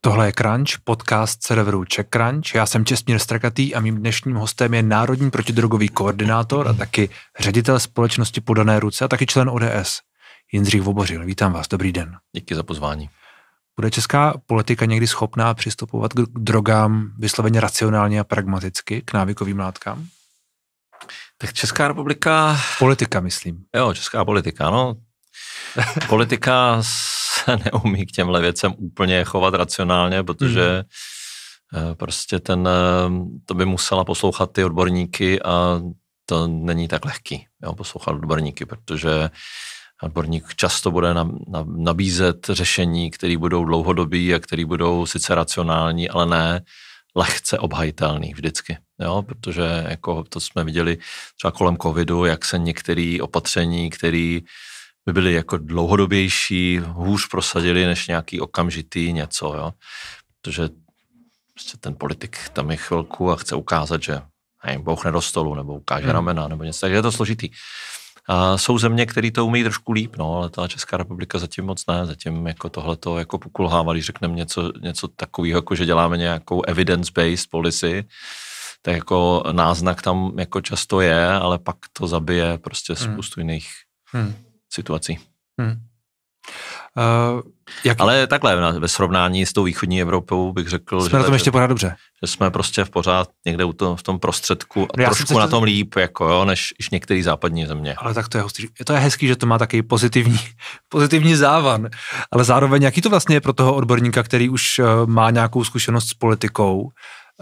Tohle je Crunch, podcast serveru Czech Crunch. Já jsem Čestmír Strakatý a mým dnešním hostem je národní protidrogový koordinátor a taky ředitel společnosti Podané ruce a taky člen ODS. Jindřich Vobořil, vítám vás, dobrý den. Díky za pozvání. Bude česká politika někdy schopná přistupovat k drogám vysloveně racionálně a pragmaticky, k návykovým látkám? Tak Česká republika... Politika, myslím. Jo, česká politika, no. politika se neumí k těmhle věcem úplně chovat racionálně, protože mm. prostě ten, eh, to by musela poslouchat ty odborníky a to není tak lehký, jo, poslouchat odborníky, protože odborník často bude na, na, nabízet řešení, které budou dlouhodobí a které budou sice racionální, ale ne lehce obhajitelný vždycky. Jo? Protože jako to jsme viděli třeba kolem covidu, jak se některé opatření, které by byly jako dlouhodobější, hůř prosadili než nějaký okamžitý něco, jo. Protože prostě ten politik tam je chvilku a chce ukázat, že nevím, bouchne do stolu nebo ukáže hmm. ramena nebo něco, takže je to složitý. A jsou země, které to umí trošku líp, no, ale ta Česká republika zatím moc ne, zatím jako tohle to jako pokulhává, když řekneme něco, něco takového, jako že děláme nějakou evidence-based policy, tak jako náznak tam jako často je, ale pak to zabije prostě hmm. spoustu hmm. jiných hmm situací. Hmm. Uh, jak... Ale takhle, ve srovnání s tou východní Evropou bych řekl, jsme že, na tom ještě pořád dobře. Že jsme prostě v pořád někde u to, v tom prostředku a Já trošku na tom líp, jako jo, než iž některé západní země. Ale tak to je, hostý, to je hezký, že to má taky pozitivní, pozitivní závan, ale zároveň jaký to vlastně je pro toho odborníka, který už eh, má nějakou zkušenost s politikou,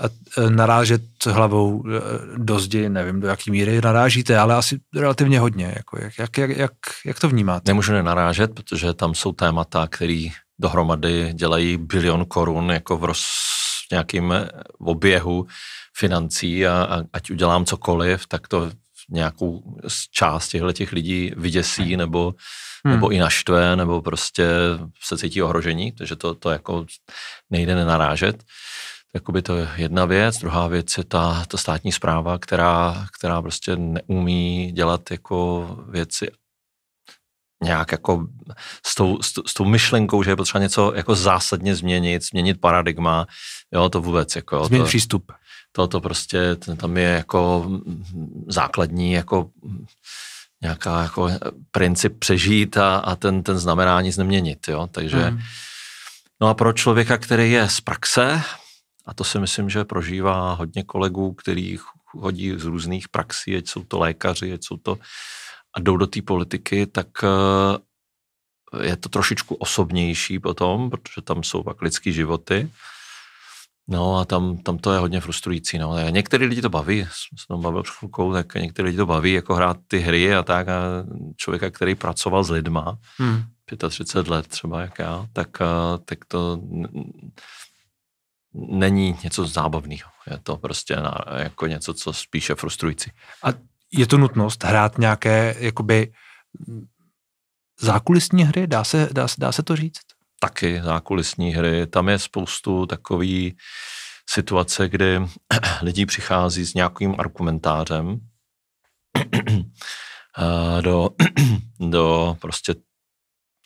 E, narážet hlavou e, do zdi, nevím, do jaký míry narážíte, ale asi relativně hodně. Jako jak, jak, jak, jak to vnímáte? Nemůžu nenarážet, protože tam jsou témata, které dohromady dělají bilion korun jako v roz, nějakým e, oběhu financí a, a ať udělám cokoliv, tak to nějakou část těch lidí vyděsí hmm. nebo, hmm. nebo i naštve, nebo prostě se cítí ohrožení, takže to, to jako nejde nenarážet. Jakoby to je jedna věc. Druhá věc je ta, ta státní zpráva, která, která prostě neumí dělat jako věci nějak jako s tou, s, s tou myšlenkou, že je potřeba něco jako zásadně změnit, změnit paradigma, jo, to vůbec jako... Změnit to, přístup. To, to prostě, tam je jako základní jako nějaká jako princip přežít a, a ten, ten znamená nic neměnit, jo, takže... Mm. No a pro člověka, který je z praxe, a to si myslím, že prožívá hodně kolegů, kteří chodí z různých praxí, ať jsou to lékaři, ať jsou to a jdou do té politiky, tak eh, je to trošičku osobnější potom, protože tam jsou pak lidský životy. No a tam, tam to je hodně frustrující. No. Některý lidi to baví, jsem se tam bavil chvilkou, tak některý lidi to baví, jako hrát ty hry a tak. A člověka, který pracoval s lidma, hmm. 35 let třeba jak já, tak, eh, tak to není něco zábavného. Je to prostě na, jako něco, co spíše frustrující. A je to nutnost hrát nějaké jakoby zákulisní hry? Dá se, dá, dá se to říct? Taky zákulisní hry. Tam je spoustu takový situace, kdy lidi přichází s nějakým argumentářem eh, do, do prostě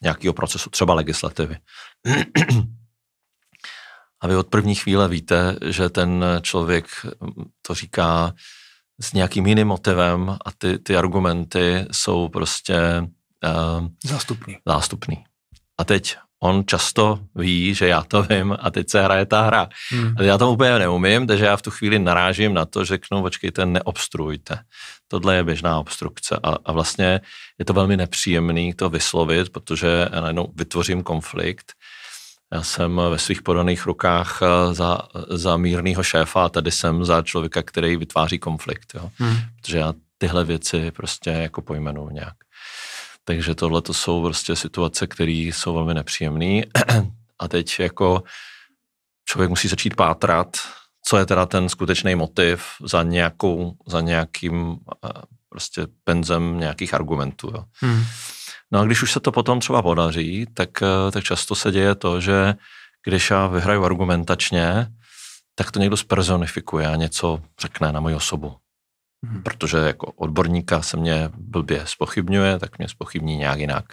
nějakého procesu, třeba legislativy. A vy od první chvíle víte, že ten člověk to říká s nějakým jiným motivem a ty, ty argumenty jsou prostě uh, zástupný. zástupný. A teď on často ví, že já to vím a teď se hraje ta hra. Hmm. Ale já to úplně neumím, takže já v tu chvíli narážím na to, že řeknu, počkejte, neobstruujte. Tohle je běžná obstrukce a, a vlastně je to velmi nepříjemný to vyslovit, protože najednou vytvořím konflikt já jsem eh, ve svých podaných rukách eh, za, za mírného šéfa a tady jsem za člověka, který vytváří konflikt. Jo? Hmm. Protože já tyhle věci prostě jako pojmenuju nějak. Takže tohle to jsou prostě situace, které jsou velmi nepříjemné. a teď jako člověk musí začít pátrat, co je teda ten skutečný motiv za, nějakou, za nějakým eh, prostě penzem nějakých argumentů. Jo. Hmm. No a když už se to potom třeba podaří, tak, eh, tak často se děje to, že když já vyhraju argumentačně, tak to někdo spersonifikuje a něco řekne na moji osobu. Hmm. Protože jako odborníka se mě blbě spochybňuje, tak mě spochybní nějak jinak.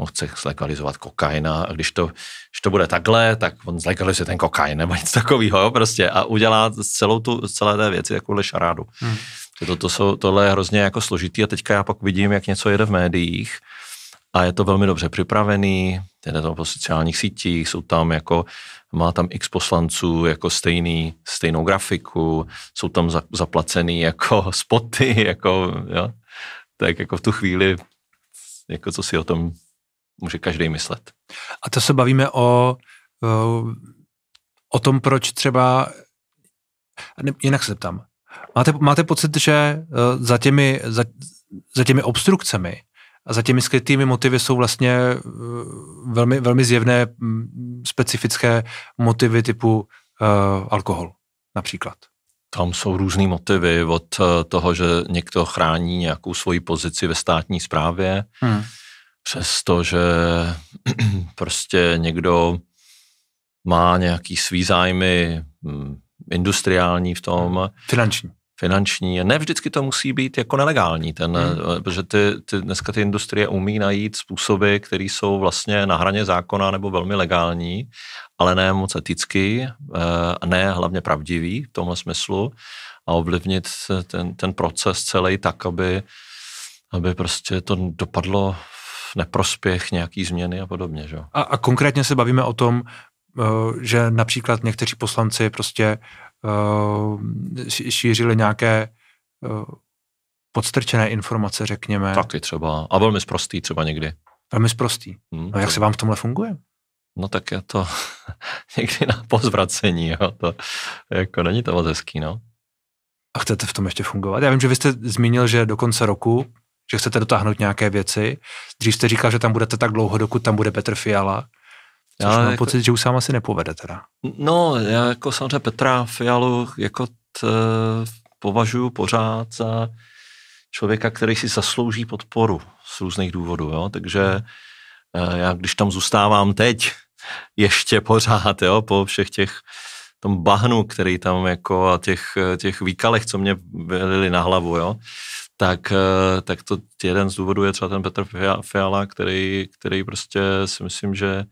On chce zlegalizovat kokaina a když to, když to bude takhle, tak on zlegalizuje ten kokain nebo něco takového, jo, prostě a udělá z celou tu, z celé té věci takovouhle šarádu. Hmm. To, to, to jsou, tohle je hrozně jako složitý a teďka já pak vidím, jak něco jede v médiích, a je to velmi dobře připravený, jde tam po sociálních sítích, jsou tam jako, má tam x poslanců jako stejný, stejnou grafiku, jsou tam za, zaplacený jako spoty, jako, jo. tak jako v tu chvíli, jako co si o tom může každý myslet. A to se bavíme o, o tom, proč třeba, ne, jinak se zeptám, máte, máte pocit, že e, za těmi, za, za těmi obstrukcemi a za těmi skrytými motivy jsou vlastně eh, velmi, velmi zjevné mm, specifické motivy typu uh, alkohol například. Tam jsou různé motivy od eh, toho, že někdo chrání nějakou svoji pozici ve státní správě, hmm. přes to, že prostě někdo má nějaký svý zájmy mm, industriální v tom. Finanční finanční. Ne vždycky to musí být jako nelegální, ten, hmm. Eh, protože ty, ty, dneska ty industrie umí najít způsoby, které jsou vlastně na hraně zákona nebo velmi legální, ale ne moc etický, eh, ne hlavně pravdivý v tomhle smyslu a ovlivnit ten, ten proces celý tak, aby, aby prostě to dopadlo v neprospěch nějaký změny a podobně. Že? A, a konkrétně se bavíme o tom, eh, že například někteří poslanci prostě Eh, šířili nějaké eh, podstrčené informace, řekněme. Taky třeba. A velmi zprostý třeba někdy. Velmi zprostý. Hmm, no, jak se vám v tomhle funguje? No tak je to někdy na pozvracení, jo. To jako není to moc hezký, no. A chcete v tom ještě fungovat? Já vím, že vy jste zmínil, že do konce roku, že chcete dotáhnout nějaké věci. Dřív jste říkal, že tam budete tak dlouho, dokud tam bude Petr Fiala. Což já mám jako, pocit, že už sám asi nepovede teda. No, já jako samozřejmě Petra Fialu jako t, eh, považuji pořád za člověka, který si zaslouží podporu z různých důvodů, jo? takže eh, já když tam zůstávám teď, ještě pořád, jo, po všech těch tom bahnu, který tam jako a těch, eh, těch výkalech, co mě vylili na hlavu, jo, tak, tak to jeden z důvodů je třeba ten Petr Fiala, který, který prostě si myslím, že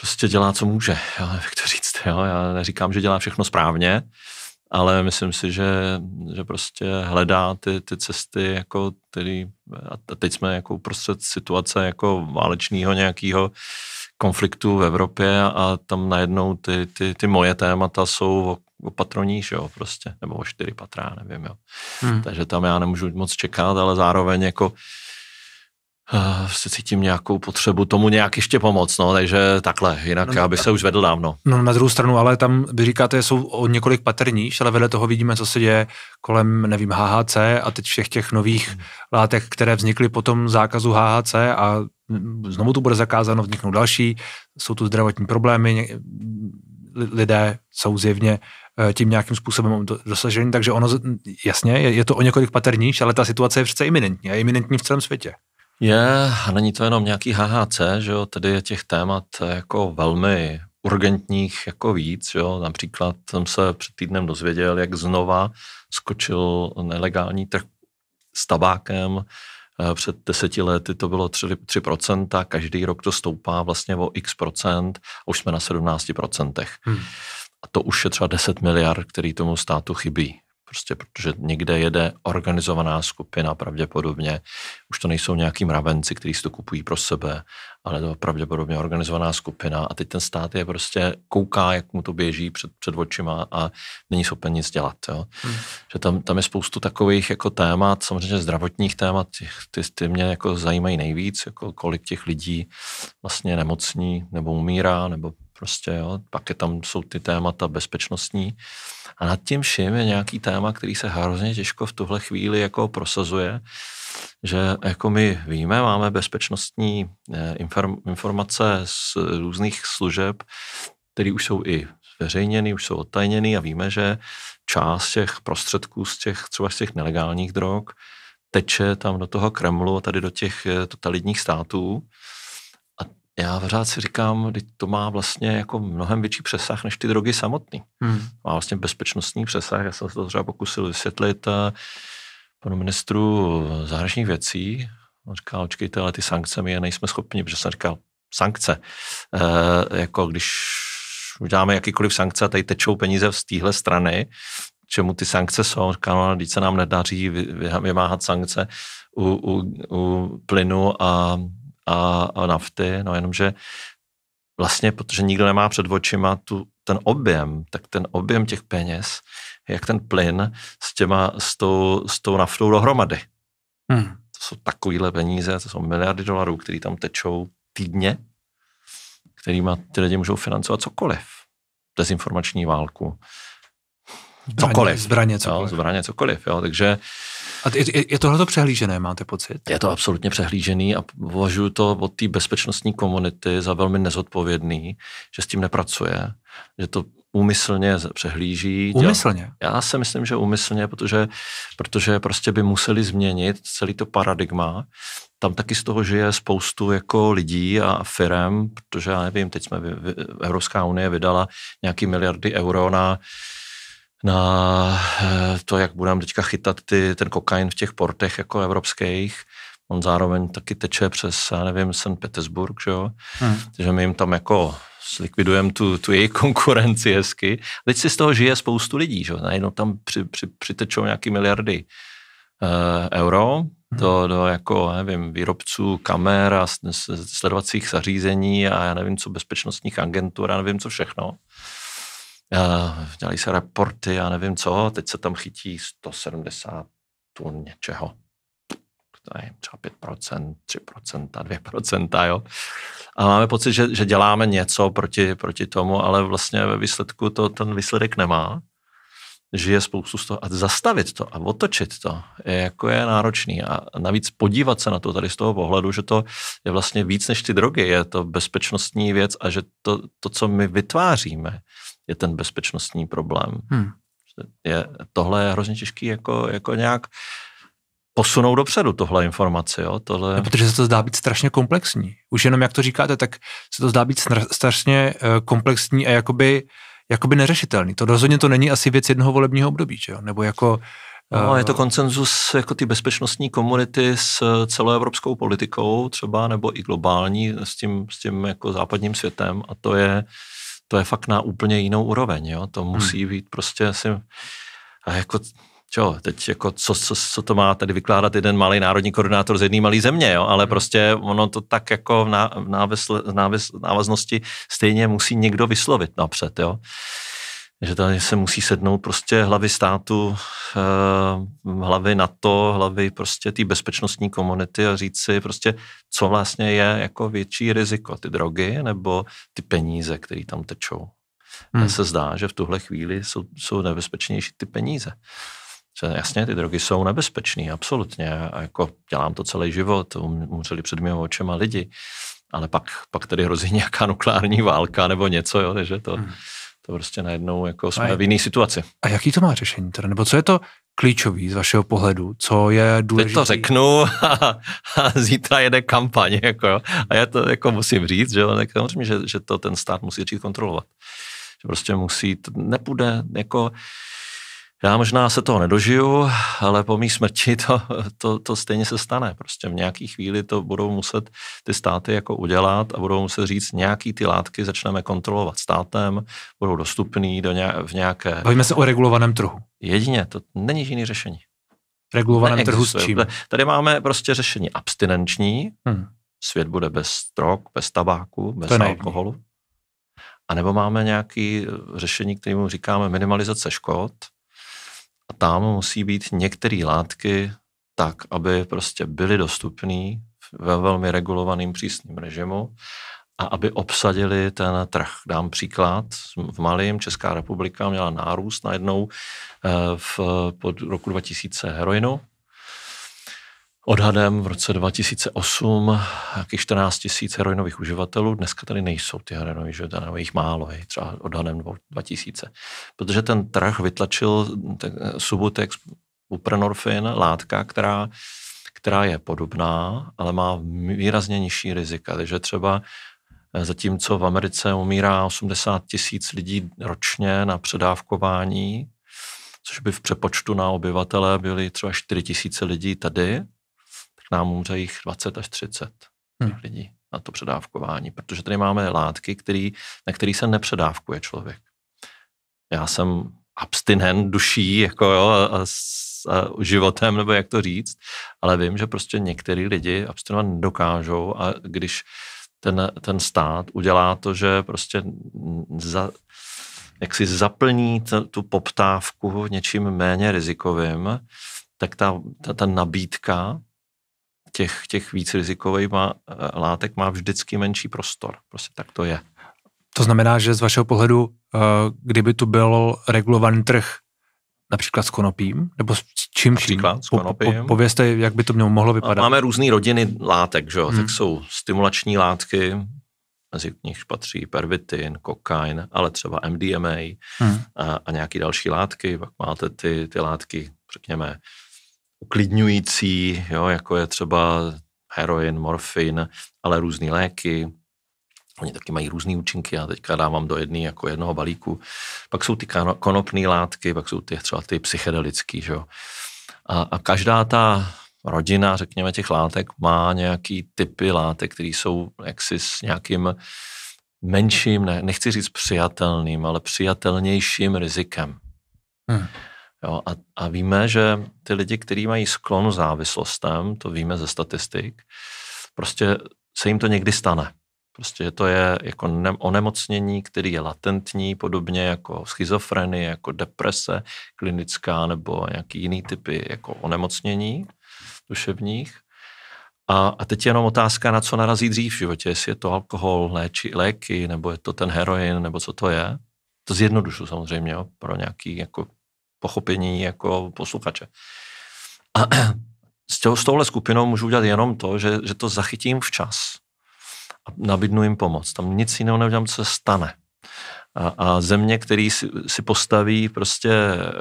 prostě dělá, co může. jo, jak to říct. Jo? Já neříkám, že dělá všechno správně, ale myslím si, že, že prostě hledá ty, ty cesty, jako tedy, a teď jsme jako uprostřed situace jako válečného nějakého konfliktu v Evropě a tam najednou ty, ty, ty moje témata jsou o patro jo, prostě, nebo o čtyři patra, nevím, jo. Hmm. Takže tam já nemůžu moc čekat, ale zároveň jako Eh, se cítím nějakou potřebu tomu nějak ještě pomoct, no, takže takhle, jinak no, no já bych se už vedl dávno. No na druhou stranu, ale tam, vy říkáte, jsou o několik paterníž, ale vedle toho vidíme, co se děje kolem, nevím, HHC a teď všech těch nových hmm. látek, které vznikly po tom zákazu HHC a mm, znovu tu bude zakázáno, vzniknou další, jsou tu zdravotní problémy, lidé jsou zjevně eh, tím nějakým způsobem dosaženi, takže ono, jasně, je, to o několik paterníž, ale ta situace je přece iminentní a je iminentní v celém světě. Je, a není to jenom nějaký HHC, že jo, tedy je těch témat jako velmi urgentních jako víc, jo, například jsem se před týdnem dozvěděl, jak znova skočil nelegální trh s tabákem, eh, před deseti lety to bylo 3, 3%, každý rok to stoupá vlastně o x procent, a už jsme na 17%. Hmm. A to už je třeba 10 miliard, který tomu státu chybí prostě protože někde jede organizovaná skupina pravděpodobně, už to nejsou nějaký mravenci, kteří si to kupují pro sebe, ale to pravděpodobně organizovaná skupina a teď ten stát je prostě kouká, jak mu to běží před, před očima a není schopen nic dělat. Jo. Hmm. Že tam, tam je spoustu takových jako témat, samozřejmě zdravotních témat, ty, ty mě jako zajímají nejvíc, jako kolik těch lidí vlastně nemocní nebo umírá, nebo Prostě, jo. Pak je tam, jsou ty témata bezpečnostní. A nad tím vším je nějaký téma, který se hrozně těžko v tuhle chvíli jako prosazuje, že jako my víme, máme bezpečnostní eh, informace z různých služeb, které už jsou i zveřejněny, už jsou odtajněny a víme, že část těch prostředků z těch třeba z těch nelegálních drog teče tam do toho Kremlu a tady do těch eh, totalitních států já pořád si říkám, že to má vlastně jako mnohem větší přesah než ty drogy samotný. Hmm. Má vlastně bezpečnostní přesah, já jsem se to třeba pokusil vysvětlit eh, panu ministru zahraničních věcí, on říkal, očkejte, ale ty sankce my je nejsme schopni, protože jsem říkal, sankce, e, jako když dáme jakýkoliv sankce a tady tečou peníze z téhle strany, čemu ty sankce jsou, říkal, no, když se nám nedaří vymáhat sankce u, u, u plynu a a, a nafty, no jenomže vlastně, protože nikdo nemá před očima tu, ten objem, tak ten objem těch peněz, jak ten plyn s, těma, s, tou, s tou naftou dohromady. Hmm. To jsou takovýhle peníze, to jsou miliardy dolarů, které tam tečou týdně, kterými ty lidi můžou financovat cokoliv. Dezinformační válku, cokoliv. Zbraně, zbraně cokoliv. Jo, zbraně, cokoliv jo. Takže a je, je tohle přehlížené, máte pocit? Je to absolutně přehlížený a považuji to od té bezpečnostní komunity za velmi nezodpovědný, že s tím nepracuje, že to úmyslně přehlíží. Úmyslně? Já, já si myslím, že úmyslně, protože, protože prostě by museli změnit celý to paradigma. Tam taky z toho žije spoustu jako lidí a firem, protože já nevím, teď jsme, Evropská unie vydala nějaký miliardy euro na na eh, to, jak budeme teďka chytat ty, ten kokain v těch portech jako evropských. On zároveň taky teče přes, já nevím, St. Petersburg, že jo? Hmm. Takže my jim tam jako zlikvidujeme tu, tu její konkurenci hezky. Teď si z toho žije spoustu lidí, že jo? Najednou tam při, při, přitečou nějaký miliardy uh, euro hmm. do, do jako, nevím, výrobců kamer a sledovacích zařízení a já nevím co, bezpečnostních agentur a nevím co všechno. Eh, dělají se reporty, já nevím co, teď se tam chytí 170 tun něčeho. To je třeba 5%, 3%, 2%, jo. A máme pocit, že, že děláme něco proti, proti tomu, ale vlastně ve výsledku to ten výsledek nemá. Žije spoustu z toho. A zastavit to a otočit to je, jako je náročný. A navíc podívat se na to tady z toho pohledu, že to je vlastně víc než ty drogy. Je to bezpečnostní věc a že to, to co my vytváříme, je ten bezpečnostní problém. Hmm. Je, tohle je hrozně těžký jako, jako nějak posunout dopředu tohle informaci. Jo? Tohle... No, protože se to zdá být strašně komplexní. Už jenom jak to říkáte, tak se to zdá být strašně eh, komplexní a jakoby, jakoby neřešitelný. To rozhodně to není asi věc jednoho volebního období, že jo? nebo jako... No, je to eh, koncenzus jako ty bezpečnostní komunity s celoevropskou politikou třeba, nebo i globální s tím, s tím jako západním světem a to je, to je fakt na úplně jinou úroveň, jo? to hmm. musí být prostě asi, jako, čo, teď jako, co, co, co, to má tady vykládat jeden malý národní koordinátor z jedné malé země, jo? ale hmm. prostě ono to tak jako v, v návaznosti stejně musí někdo vyslovit napřed, jo že tady se musí sednout prostě hlavy státu, eh, hlavy NATO, hlavy prostě té bezpečnostní komunity a říct si prostě, co vlastně je jako větší riziko, ty drogy nebo ty peníze, které tam tečou. Hmm. se zdá, že v tuhle chvíli jsou, jsou nebezpečnější ty peníze. Že jasně, ty drogy jsou nebezpečné, absolutně. A jako dělám to celý život, um, umřeli před mými očima lidi, ale pak, pak tady hrozí nějaká nukleární válka nebo něco, jo, takže to... Hmm to prostě najednou jako jsme a, v jiné situaci. A jaký to má řešení teda? Nebo co je to klíčový z vašeho pohledu? Co je důležité? Teď to řeknu a, a zítra jede kampaň. Jako, jo. a já to jako musím říct, že, tak samozřejmě, že, že to ten stát musí začít kontrolovat. Že prostě musí, to nepůjde jako já možná se toho nedožiju, ale po mý smrti to, to, to stejně se stane. Prostě v nějaký chvíli to budou muset ty státy jako udělat a budou muset říct, nějaký ty látky začneme kontrolovat státem, budou dostupný do nějak, v nějaké... Bavíme se o regulovaném trhu. Jedině, to není jiný řešení. Regulovaném Neexistuje. trhu s čím? Tady máme prostě řešení abstinenční, hmm. svět bude bez drog, bez tabáku, bez to alkoholu. A nebo máme nějaké řešení, kterému říkáme minimalizace škod, a tam musí být některé látky tak, aby prostě byly dostupné ve velmi regulovaném přísném režimu a aby obsadili ten trh. Dám příklad, v malém Česká republika měla nárůst najednou eh, v, pod roku 2000 heroinu, Odhadem v roce 2008 taky 14 tisíc heroinových uživatelů. Dneska tady nejsou ty heroinové uživatelé, nebo jich málo, je třeba odhadem 2000. Protože ten trh vytlačil ten eh, Subutex, uprenorfin, látka, která, která je podobná, ale má výrazně nižší rizika. Takže třeba eh, zatímco v Americe umírá 80 tisíc lidí ročně na předávkování, což by v přepočtu na obyvatele byly třeba 4 tisíce lidí tady, nám umře jich 20 až 30 hmm. lidí na to předávkování, protože tady máme látky, který, na který se nepředávkuje člověk. Já jsem abstinent duší, jako jo, a s a životem, nebo jak to říct, ale vím, že prostě některý lidi abstinovat nedokážou a když ten, ten stát udělá to, že prostě za, jak si zaplní t, tu poptávku něčím méně rizikovým, tak ta, ta, ta nabídka těch, těch víc rizikových má, eh, látek má vždycky menší prostor. Prostě tak to je. To znamená, že z vašeho pohledu, eh, kdyby tu byl regulovaný trh například s konopím, nebo s čím například čím? S konopím. Po, po, povězte, jak by to mělo mohlo vypadat. Máme různé rodiny látek, že Hmm. tak jsou stimulační látky, mezi nich patří pervitin, kokain, ale třeba MDMA hmm. a, a nějaké další látky, pak máte ty, ty látky, řekněme, uklidňující, jo, jako je třeba heroin, morfin, ale různé léky. Oni taky mají různé účinky, já teďka dávám do jedné jako jednoho balíku. Pak jsou ty konopné látky, pak jsou ty třeba ty psychedelické, jo. A, a každá ta rodina, řekněme, těch látek má nějaký typy látek, které jsou jaksi s nějakým menším, ne, nechci říct přijatelným, ale přijatelnějším rizikem. Hmm. Jo, a, a víme, že ty lidi, kteří mají sklon závislostem, to víme ze statistik, prostě se jim to někdy stane. Prostě to je jako ne- onemocnění, který je latentní, podobně jako schizofrenie, jako deprese klinická nebo nějaký jiný typy jako onemocnění duševních. A, a teď je jenom otázka, na co narazí dřív v životě, jestli je to alkohol, léči, léky, nebo je to ten heroin, nebo co to je. To zjednodušu samozřejmě jo, pro nějaký jako pochopení jako posluchače. A s, tě, s touhle skupinou můžu udělat jenom to, že, že to zachytím včas a nabídnu jim pomoc. Tam nic jiného neudělám, co se stane. A, a země, který si, si postaví prostě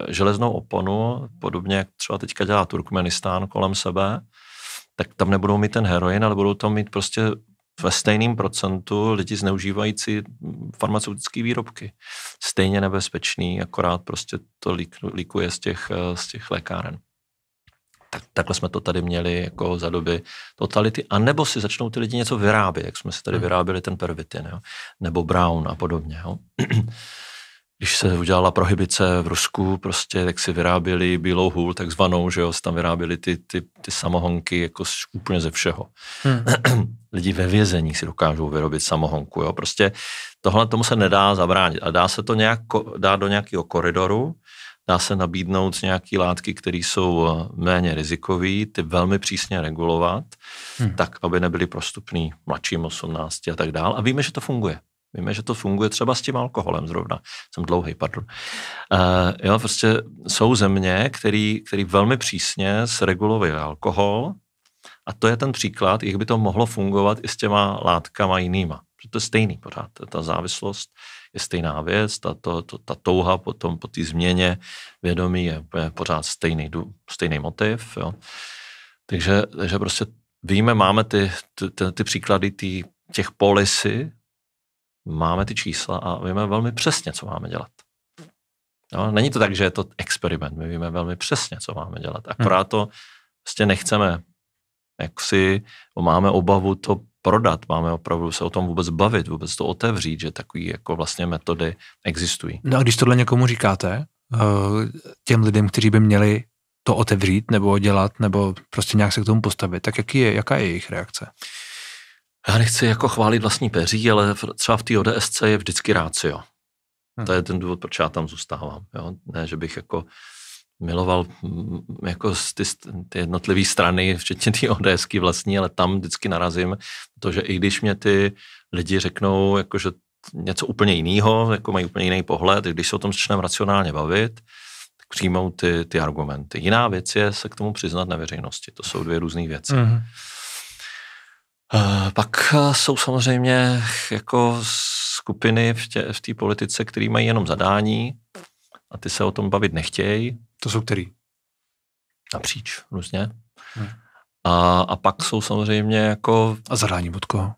železnou oponu, podobně jak třeba teďka dělá Turkmenistán kolem sebe, tak tam nebudou mít ten heroin, ale budou tam mít prostě ve stejném procentu lidi zneužívající farmaceutické výrobky. Stejně nebezpečný, akorát prostě to líkuje z těch, eh, z těch lékáren. Tak, takhle jsme to tady měli jako za doby totality. A nebo si začnou ty lidi něco vyrábět, jak jsme si tady hmm. vyráběli ten pervitin, jo? nebo brown a podobně. Jo? když se udělala prohibice v Rusku, prostě tak si vyráběli bílou hůl takzvanou, že jo, tam vyráběli ty, ty, ty samohonky jako z, úplně ze všeho. Hmm. Lidi ve vězení si dokážou vyrobit samohonku, jo, prostě tohle tomu se nedá zabránit a dá se to nějak, dá do nějakého koridoru, dá se nabídnout nějaké látky, které jsou eh, méně rizikové, ty velmi přísně regulovat, hmm. tak, aby nebyly prostupný mladším 18 a tak dál. A víme, že to funguje. Víme, že to funguje třeba s tím alkoholem zrovna. Jsem dlouhý, pardon. Uh, jo, prostě jsou země, který, který velmi přísně sregulují alkohol a to je ten příklad, jak by to mohlo fungovat i s těma látkama jinýma. Protože to je stejný pořád. Ta závislost je stejná věc, ta, to, to, ta touha potom po té změně vědomí je, je pořád stejný, stejný motiv. Jo. Takže, takže prostě víme, máme ty, ty, ty, ty příklady ty, těch polisy, máme ty čísla a víme velmi přesně, co máme dělat. No, není to tak, že je to experiment, my víme velmi přesně, co máme dělat. Hm. Akorát to prostě nechceme, jak si máme obavu to prodat, máme opravdu se o tom vůbec bavit, vůbec to otevřít, že takové jako vlastně metody existují. No a když tohle někomu říkáte, eh, těm lidem, kteří by měli to otevřít nebo dělat, nebo prostě nějak se k tomu postavit, tak jaký je, jaká je jejich reakce? já nechci jako chválit vlastní peří, ale třeba v té ODSC je vždycky rácio. Hmm. To je ten důvod, proč já tam zůstávám. Jo? Ne, že bych jako miloval mm, jako ty, ty jednotlivé strany, včetně ty ODSky vlastní, ale tam vždycky narazím, protože i když mě ty lidi řeknou, jako, že něco úplně jiného, jako mají úplně jiný pohled, i když se o tom začneme racionálně bavit, tak přijmou ty, ty argumenty. Jiná věc je se k tomu přiznat na veřejnosti. To jsou dvě různé věci. hmm Eh, pak eh, jsou samozřejmě eh, jako skupiny v té v politice, které mají jenom zadání a ty se o tom bavit nechtějí. To jsou který? Napříč, různě. Hmm. A, a pak jsou samozřejmě jako... A zadání od koho?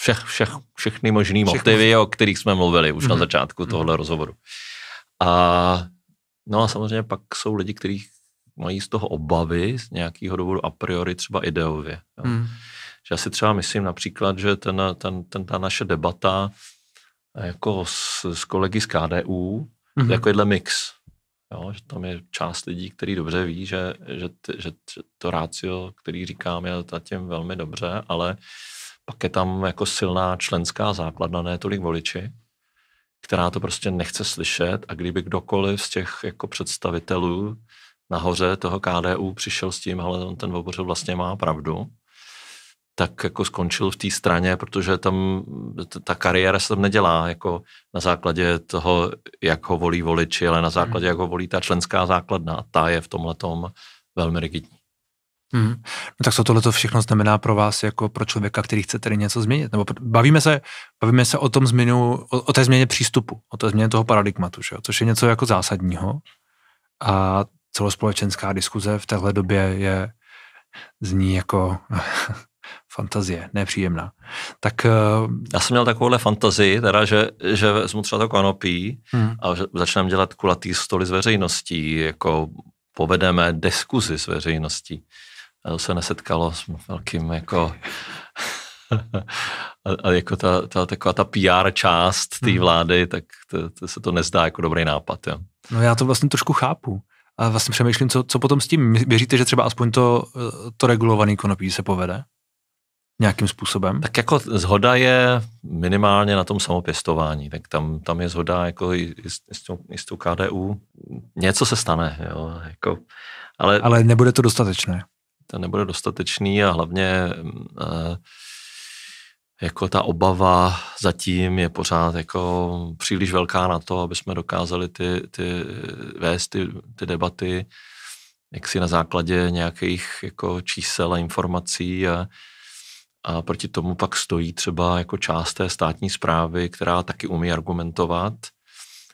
Všech, všech, všechny možný všech motivy, možný. o kterých jsme mluvili už hmm. na mhm. začátku tohohle hmm. rozhovoru. A no a samozřejmě pak jsou lidi, kterých mají z toho obavy z nějakého důvodu a priori třeba ideově. Jo. Hmm. Že já si třeba myslím například, že ten, ten, ten, ta naše debata eh, jako s, s kolegy z KDU, hmm. je jako jedle mix. Jo, že tam je část lidí, který dobře ví, že, že, že, že to rácio, který říkám, je zatím velmi dobře, ale pak je tam jako silná členská základna, ne tolik voliči, která to prostě nechce slyšet a kdyby kdokoliv z těch jako představitelů nahoře toho KDU přišel s tím, ale on ten Vobořil vlastně má pravdu, tak jako skončil v té straně, protože tam ta kariéra se tam nedělá jako na základě toho, jak ho volí voliči, ale na základě, hmm. jak ho volí ta členská základna. Ta je v tomhle tom velmi rigidní. Hmm. No tak co tohle to všechno znamená pro vás jako pro člověka, který chce tedy něco změnit? Nebo bavíme se, bavíme se o tom změnu, o, o té změně přístupu, o té změně toho paradigmatu, že? což je něco jako zásadního. A celospolečenská diskuze v téhle době je, zní jako fantazie, nepříjemná. Tak, eh, Já jsem měl takovouhle fantazii, teda, že, že vezmu třeba to konopí hmm. a začneme dělat kulatý stoly s veřejností, jako povedeme diskuzi s veřejností. A to se nesetkalo s velkým jako... a, a jako ta, ta, taková ta PR část té hmm. vlády, tak to, to se to nezdá jako dobrý nápad. Jo. No já to vlastně trošku chápu. A vlastně přemýšlím, co, co potom s tím. Věříte, že třeba aspoň to, to regulovaný konopí se povede? Nějakým způsobem? Tak jako zhoda je minimálně na tom samopěstování, tak tam, tam je zhoda jako i, i, s, tou, i s tou KDU. Něco se stane, jo, jako, ale... Ale nebude to dostatečné. To nebude dostatečný a hlavně... Uh, jako ta obava zatím je pořád jako příliš velká na to, aby jsme dokázali ty, ty vést ty, ty debaty jak si na základě nějakých jako čísel a informací a, a proti tomu pak stojí třeba jako část té státní zprávy, která taky umí argumentovat,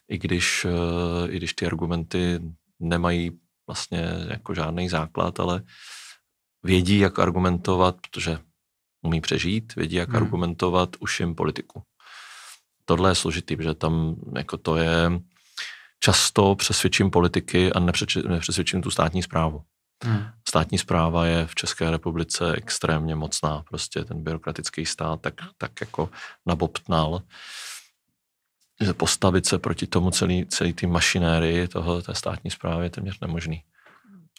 i když, eh, i když ty argumenty nemají vlastně jako žádný základ, ale vědí, jak argumentovat, protože umí přežít, vědí, jak hmm. argumentovat už jim politiku. Tohle je složitý, protože tam jako to je, často přesvědčím politiky a nepřesvědčím tu státní zprávu. Hmm. Státní zpráva je v České republice extrémně mocná, prostě ten byrokratický stát tak, tak jako nabobtnal, že postavit se proti tomu celý, celý ty mašinérii toho, té státní zprávy je téměř nemožný.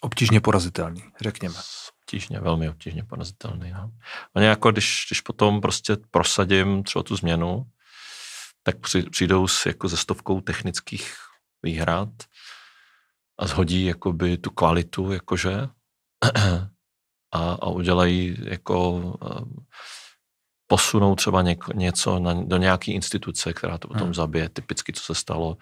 Obtížně porazitelný, řekněme obtížně, velmi obtížně porazitelný. No. A nějako, když, když potom prostě prosadím třeba tu změnu, tak přijdou s, jako ze stovkou technických výhrad a zhodí jakoby tu kvalitu, jakože, a, a udělají jako eh, posunou třeba něk, něco na, do nějaké instituce, která to potom hmm. zabije, typicky, co se stalo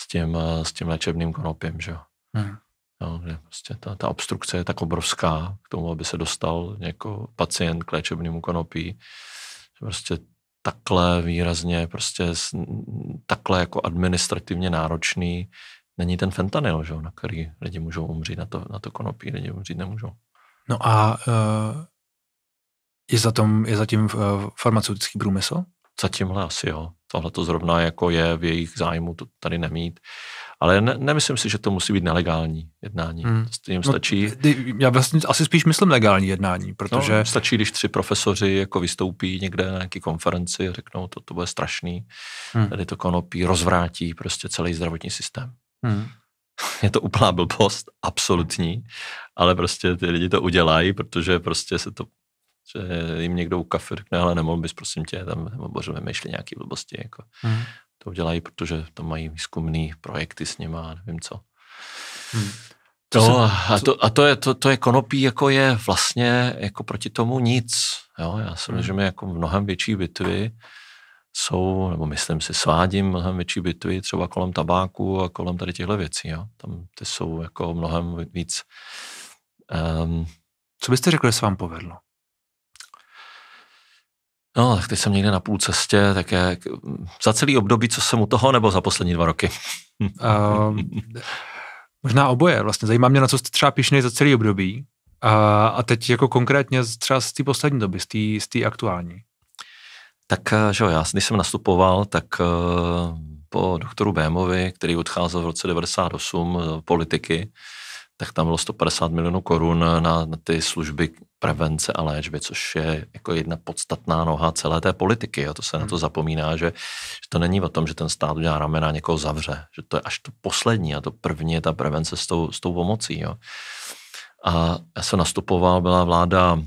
s tím, eh, s tím léčebným konopím, že jo. Hmm. No, že prostě ta, ta obstrukce je tak obrovská k tomu, aby se dostal jako pacient k léčebnému konopí, že prostě takhle výrazně, prostě takhle jako administrativně náročný není ten fentanyl, že, na který lidi můžou umřít, na to, na to konopí lidi umřít nemůžou. No a uh, je, za tom, je zatím uh, eh, farmaceutický průmysl? Zatímhle asi jo. Tohle to zrovna jako je v jejich zájmu to tady nemít. Ale ne, nemyslím si, že to musí být nelegální jednání. Hmm. Jim no, stačí... No, já vlastně asi spíš myslím legální jednání, no, protože... No, stačí, když tři profesoři jako vystoupí někde na nějaké konferenci a řeknou, to, to bude strašný, hmm. tady to konopí rozvrátí prostě celý zdravotní systém. Hmm. Je to úplná blbost, absolutní, ale prostě ty lidi to udělají, protože prostě se to že jim někdo u kafe řekne, ale nemohl bys, prosím tě, tam oboře vymýšlí nějaký blbosti. Jako. Hmm to udělají, protože tam mají výzkumný projekty s něma a nevím co. Hmm. To to, se, a, to, a to, je, to, to je konopí, jako je vlastně jako proti tomu nic. Jo, já myslím, hmm. jako v mnohem větší bitvy jsou, nebo myslím si, svádím mnohem větší bitvy třeba kolem tabáku a kolem tady těchto věcí. Jo. Tam ty jsou jako mnohem víc. Um, Co byste řekl, že se vám povedlo? No, tak teď jsem někde na půl cestě, tak je, za celý období, co jsem u toho, nebo za poslední dva roky? uh, možná oboje. Vlastně zajímá mě, na co jste třeba pišnej za celý období a, a teď jako konkrétně třeba z té poslední doby, z té aktuální. Tak, eh, že jo, já, když jsem nastupoval, tak eh, po doktoru Bémovi, který odcházel v roce 98 z politiky, tak tam bylo 150 milionů korun na, ty služby prevence a léčby, což je jako jedna podstatná noha celé té politiky. A to se hmm. na to hmm. zapomíná, že, že to není o tom, že ten stát udělá ramena a někoho zavře, že to je až to poslední a to první je ta prevence s tou, s tou pomocí. Jo. A já jsem nastupoval, byla vláda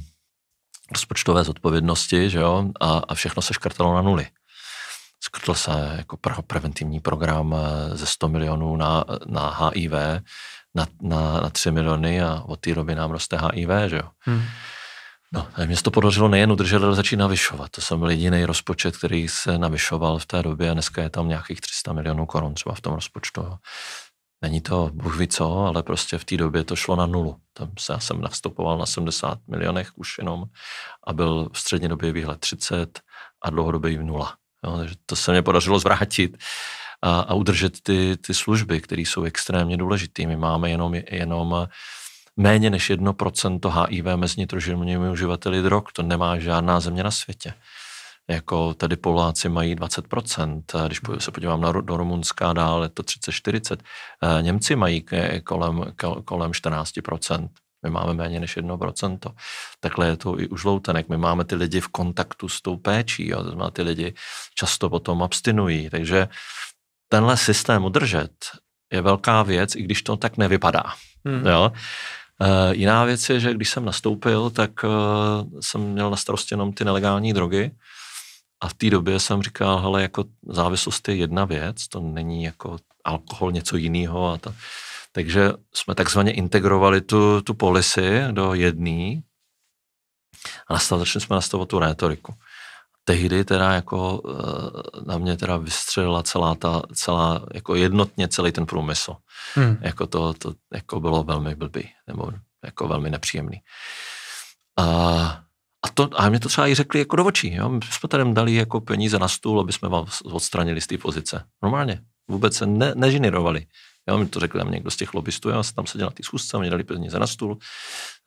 rozpočtové zodpovědnosti, že jo, a, a všechno se škrtalo na nuly. Skrtl se jako preventivní program eh, ze 100 milionů na, na HIV, na, na, na 3 miliony a od té doby nám roste HIV, že jo. Hmm. No, mě se to podařilo nejen udržet, ale začít navyšovat. To jsem byl jediný rozpočet, který se navyšoval v té době a dneska je tam nějakých 300 milionů korun třeba v tom rozpočtu. Jo. Není to bůh ví co, ale prostě v té době to šlo na nulu. Tam se, já jsem nastupoval na 70 milionech už jenom a byl v střední době výhled 30 a dlouhodobě nula. Jo, takže to se mě podařilo zvrátit a, a udržet ty, ty služby, které jsou extrémně důležité. My máme jenom, jenom méně než 1% HIV mezi nitroženými uživateli drog. To nemá žádná země na světě. Jako tady Poláci mají 20%, když se podívám na, do Rumunska dál, je to 30-40. Eh, Němci mají eh, kolem, kolem 14%. My máme méně než 1%. Takhle je to i už loutenek. My máme ty lidi v kontaktu s tou péčí, jo. ty lidi často potom abstinují. Takže uh, tenhle systém udržet je velká věc, i když to tak nevypadá. Hmm. Jo? E, jiná věc je, že když jsem nastoupil, tak e, jsem měl na starosti jenom ty nelegální drogy a v té době jsem říkal, hele, jako závislost je jedna věc, to není jako alkohol, něco jiného a ta. Takže jsme takzvaně integrovali tu, tu polisy do jedné a začali jsme nastavovat tu rétoriku tehdy teda jako eh, na mě teda vystřelila celá ta, celá, jako jednotně celý ten průmysl. Hmm. Jako to, to jako bylo velmi blbý, nebo jako velmi nepříjemný. A, a, to, a mě to třeba i řekli jako do očí. Jo? My jsme tady dali jako peníze na stůl, aby jsme vám odstranili z té pozice. Normálně. Vůbec se ne, nežinirovali. Já mi to řekl tam někdo z těch lobbystů, já jsem tam seděl na té schůzce, mě dali peníze na stůl,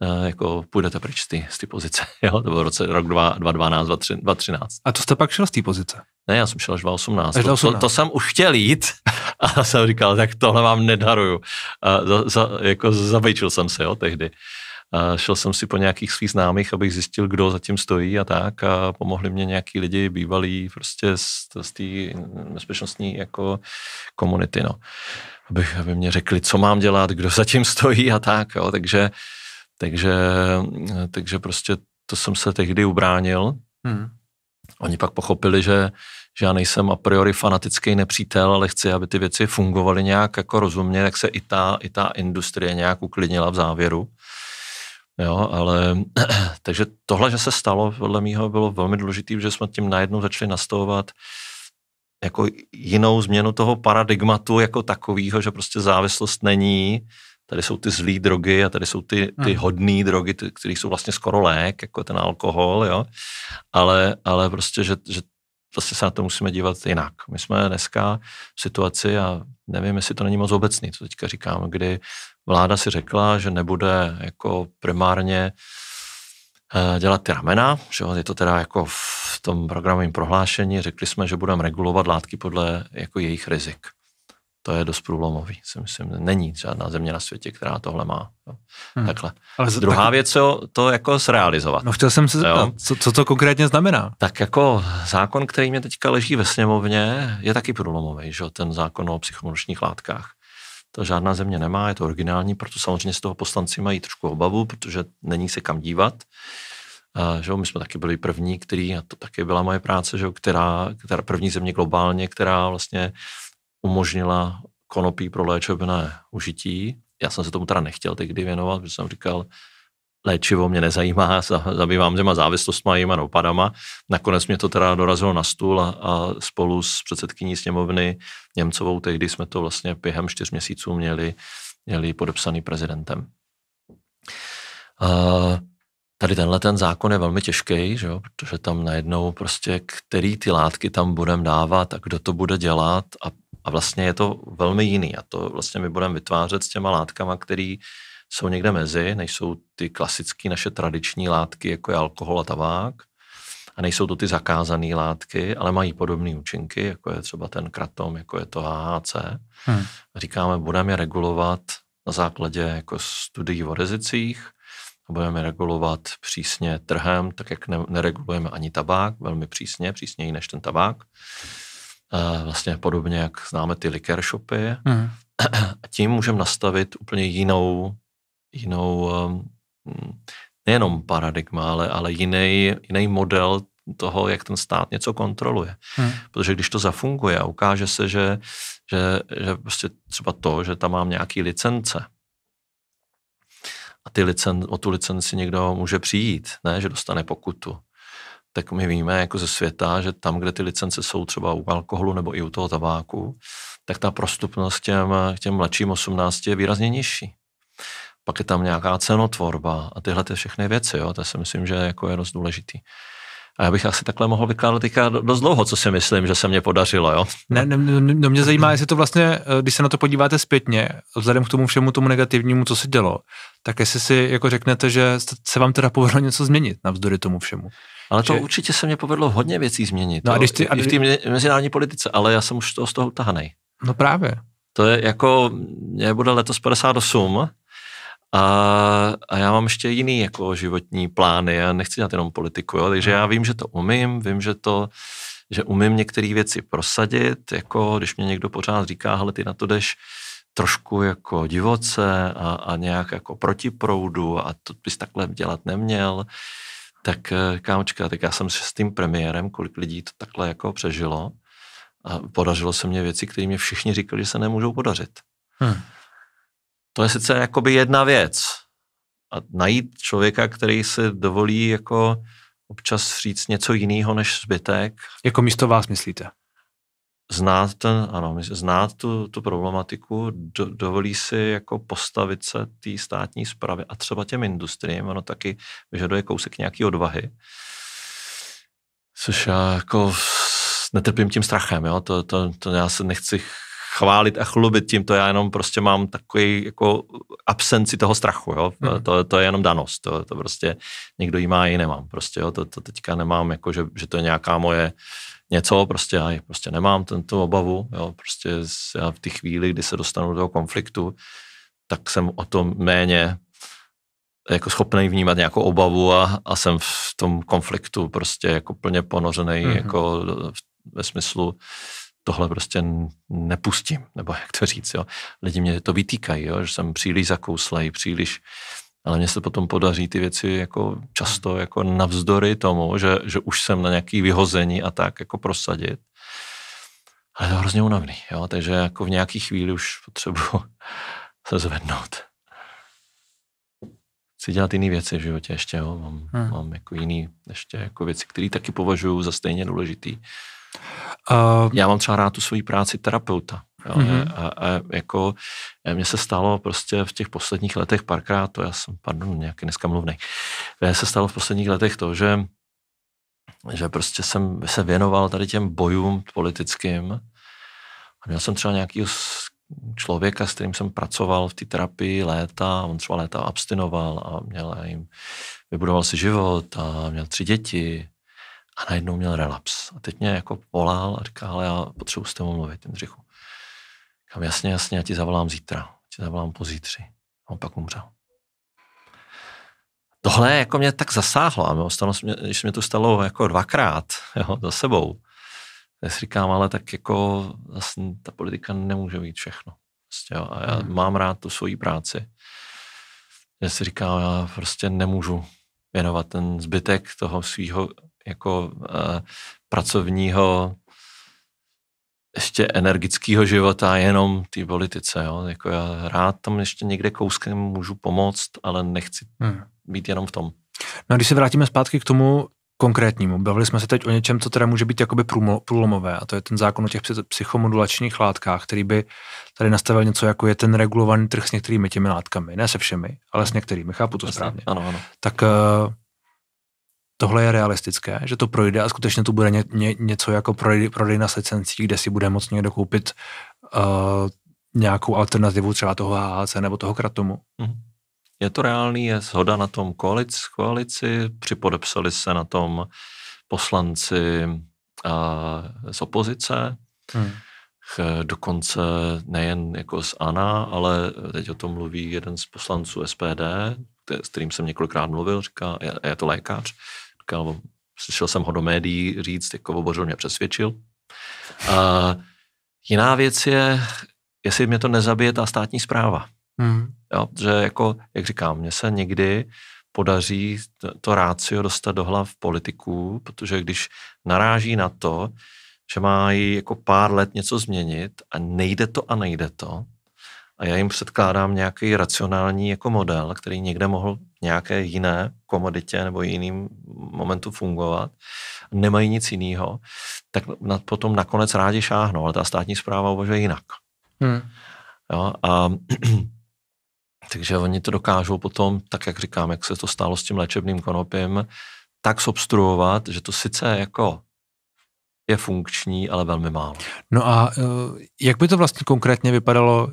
e, jako půjdete pryč z ty, z ty pozice. Jo? To byl roce, rok 2012, 2013. A to jste pak šel z té pozice? Ne, já jsem šel až 2018. Až 2018. To, to, to jsem už chtěl jít a jsem říkal, tak tohle vám nedaruju. A za, za, jako zabejčil jsem se jo, tehdy šel jsem si po nějakých svých známých, abych zjistil, kdo zatím stojí a tak a pomohli mě nějaký lidi bývalí prostě z, z té bezpečnostní jako komunity, no. Aby, aby mě řekli, co mám dělat, kdo zatím stojí a tak, jo. Takže, takže, takže prostě to jsem se tehdy ubránil. Hmm. Oni pak pochopili, že, že já nejsem a priori fanatický nepřítel, ale chci, aby ty věci fungovaly nějak jako rozumně, jak se i ta, i ta industrie nějak uklidnila v závěru. Jo, ale takže tohle, že se stalo, podle mého bylo velmi důležité, že jsme tím najednou začali nastavovat jako jinou změnu toho paradigmatu jako takového, že prostě závislost není, tady jsou ty zlý drogy a tady jsou ty, ty hmm. hodné drogy, ty, které jsou vlastně skoro lék, jako ten alkohol, jo, ale, ale prostě, že, že vlastně se na to musíme dívat jinak. My jsme dneska v situaci, a nevím, jestli to není moc obecný, co teďka říkám, kdy Vláda si řekla, že nebude jako primárně eh, dělat ty ramena, že je to teda jako v tom programovém prohlášení, řekli jsme, že budeme regulovat látky podle jako jejich rizik. To je dost průlomový, si myslím. Není žádná země na světě, která tohle má. Jo. Hmm. Takhle. Ale z, Druhá tak... věc, je to jako srealizovat. No chtěl jsem se zeptat, co, co to konkrétně znamená? Tak jako zákon, který mě teďka leží ve sněmovně, je taky průlomový, že ten zákon o psychomočních látkách to žádná země nemá, je to originální, proto samozřejmě z toho poslanci mají trošku obavu, protože není se kam dívat. A, eh, že jo, my jsme taky byli první, který, a to taky byla moje práce, že jo, která, která, první země globálně, která vlastně umožnila konopí pro léčebné užití. Já jsem se tomu teda nechtěl tehdy věnovat, protože jsem říkal, léčivo mě nezajímá, zabývám těma závislostma, jima dopadama. Nakonec mě to teda dorazilo na stůl a, a spolu s předsedkyní sněmovny Němcovou, tehdy jsme to vlastně během čtyř měsíců měli, měli podepsaný prezidentem. A tady tenhle ten zákon je velmi těžký, že jo? protože tam najednou prostě, který ty látky tam budem dávat a kdo to bude dělat a, a vlastně je to velmi jiný a to vlastně my budeme vytvářet s těma látkama, který jsou někde mezi, nejsou ty klasické naše tradiční látky, jako je alkohol a tabák, a nejsou to ty zakázané látky, ale mají podobné účinky, jako je třeba ten kratom, jako je to HHC. Hmm. Říkáme, budeme je regulovat na základě jako studií o rizicích, budeme regulovat přísně trhem, tak jak ne- neregulujeme ani tabák, velmi přísně, přísněji než ten tabák. E, vlastně podobně, jak známe ty liquor shopy. Hmm. A tím můžeme nastavit úplně jinou jinou ehm, nejenom paradigma, ale, ale jiný, jiný model toho, jak ten stát něco kontroluje. Hmm. Protože když to zafunguje a ukáže se, že, že, že prostě třeba to, že tam mám nějaký licence, a ty licen, o tu licenci někdo může přijít, ne, že dostane pokutu. Tak my víme jako ze světa, že tam, kde ty licence jsou třeba u alkoholu nebo i u toho tabáku, tak ta prostupnost těm, těm mladším 18 je výrazně nižší pak je tam nějaká cenotvorba a tyhle ty všechny věci, jo, to si myslím, že jako je dost důležitý. A já bych asi takhle mohl vykládat teďka dost dlouho, co si myslím, že se mě podařilo, jo. Ne, ne, ne, no, mě zajímá, jestli to vlastně, eh, když se na to podíváte zpětně, vzhledem k tomu všemu tomu negativnímu, co se dělo, tak jestli si jako řeknete, že se vám teda povedlo něco změnit navzdory tomu všemu. Ale to že... určitě se mě povedlo hodně věcí změnit. No a když ty, a... I v té mezinárodní politice, ale já jsem už to, z toho utahanej. No právě. To je jako, mě bude letos 58 a, a já mám ještě jiný jako životní plány, já nechci dělat jenom politiku, jo? takže mhm. já vím, že to umím, vím, že to, že umím některé věci prosadit, jako když mě někdo pořád říká, hele, ty na to jdeš trošku jako divoce a, a nějak jako proti proudu a to bys takhle dělat neměl, tak eh, kámočka, tak já jsem s tím premiérem, kolik lidí to takhle jako přežilo a podařilo se mě věci, které mě všichni říkali, že se nemůžou podařit. Hmm. To je sice jakoby jedna věc. A najít člověka, který se dovolí jako občas říct něco jiného než zbytek. Jako místo vás myslíte? Znát, ten, ano, znát tu, tu problematiku, do, dovolí si jako postavit se té státní zprávy a třeba těm industriím, ono taky vyžaduje kousek nějaký odvahy. Což já jako netrpím tím strachem, jo? To, to, to já se nechci chválit a chlubit tím, to já jenom prostě mám takový jako absenci toho strachu, jo? Mm. To, to je jenom danost, to, to prostě někdo jí má, já nemám, prostě jo? To, to teďka nemám, jako že, že to je nějaká moje něco, prostě já prostě nemám, tento obavu, jo? prostě já v té chvíli, kdy se dostanu do toho konfliktu, tak jsem o tom méně jako schopný vnímat nějakou obavu a, a jsem v tom konfliktu prostě jako plně ponořený mm-hmm. jako ve smyslu tohle prostě nepustím, nebo jak to říct, jo. Lidi mě to vytýkají, jo, že jsem příliš zakouslej, příliš, ale mně se potom podaří ty věci jako často jako navzdory tomu, že, že už jsem na nějaký vyhození a tak jako prosadit. Ale to je hrozně unavný, jo, takže jako v nějaký chvíli už potřebuji se zvednout. Chci dělat jiné věci v životě ještě, jo. Mám, hmm. mám jako jiný ještě jako věci, které taky považuji za stejně důležitý. Uh, Já mám třeba rád tu svoji práci terapeuta. Jo, mm-hmm. a, a jako e, mně se stalo prostě v těch posledních letech párkrát, to já jsem, pardon, nějaký dneska mluvnej, mně se stalo v posledních letech to, že, že prostě jsem se věnoval tady těm bojům politickým a měl jsem třeba nějaký člověka, s kterým jsem pracoval v té terapii léta, on třeba léta abstinoval a měl jim, vybudoval si život a měl tři děti a najednou měl relaps. A teď mě jako volal a říkal, ale já potřebuji s tebou mluvit, Jindřichu. Říkám, jasně, jasně, já ti zavolám zítra, ti zavolám pozítří. A on pak umřel. Tohle jako mě tak zasáhlo a mě stalo, když mě to stalo jako dvakrát jo, za sebou, já si říkám, ale tak jako vlastně ta politika nemůže být všechno. Vlastně, jo, a já hmm. mám rád tu svoji práci. Já si říkám, já prostě nemůžu věnovat ten zbytek toho svého jako uh, pracovního ještě energického života jenom té politice. Jo? Jako já rád tam ještě někde kouskem můžu pomoct, ale nechci hmm. být jenom v tom. No a když se vrátíme zpátky k tomu konkrétnímu, bavili jsme se teď o něčem, co teda může být jakoby průlomové, a to je ten zákon o těch psychomodulačních látkách, který by tady nastavil něco jako je ten regulovaný trh s některými těmi látkami, ne se všemi, ale s některými, chápu to Jasně, správně. Ano, ano. Tak uh, tohle je realistické, že to projde a skutečně to bude ně, ně, něco jako prodej, prodej na licencí, kde si bude moct někdo koupit uh, nějakou alternativu třeba toho HAC nebo toho Kratomu. Mhm. Je to reálný, je shoda na tom koalic, koalici, připodepsali se na tom poslanci uh, z opozice, hmm. dokonce nejen jako z ANA, ale teď o tom mluví jeden z poslanců SPD, s kterým jsem několikrát mluvil, říká, je, je to lékař, říkal, slyšel jsem ho do médií říct, jako obořil mě přesvědčil. A jiná věc je, jestli mě to nezabije ta státní zpráva. Mm. Jo, že jako, jak říkám, mně se někdy podaří to, to rácio dostat do hlav politiků, protože když naráží na to, že mají jako pár let něco změnit a nejde to a nejde to, a já jim předkládám nějaký racionální jako model, který někde mohl nějaké jiné komoditě nebo jiným momentu fungovat, nemají nic jiného, tak na, potom nakonec rádi šáhnou, ale ta státní zpráva uvažuje jinak. Hmm. Jo, a takže oni to dokážou potom, tak jak říkám, jak se to stalo s tím léčebným konopím, tak substruovat, že to sice jako je funkční, ale velmi málo. No a eh, jak by to vlastně konkrétně vypadalo